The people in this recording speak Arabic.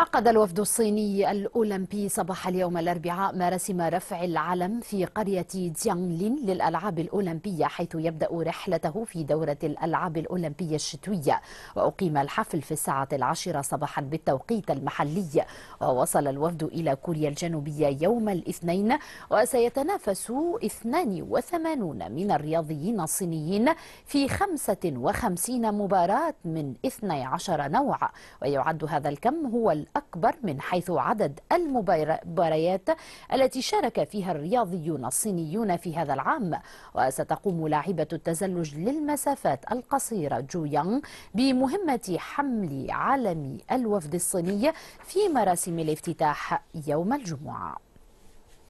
عقد الوفد الصيني الأولمبي صباح اليوم الأربعاء مراسم رفع العلم في قرية تيانغلين للألعاب الأولمبية حيث يبدأ رحلته في دورة الألعاب الأولمبية الشتوية وأقيم الحفل في الساعة العاشرة صباحا بالتوقيت المحلي ووصل الوفد إلى كوريا الجنوبية يوم الاثنين وسيتنافس 82 من الرياضيين الصينيين في 55 مباراة من 12 نوع ويعد هذا الكم هو أكبر من حيث عدد المباريات التي شارك فيها الرياضيون الصينيون في هذا العام وستقوم لاعبة التزلج للمسافات القصيرة جو يانغ بمهمة حمل علم الوفد الصيني في مراسم الافتتاح يوم الجمعة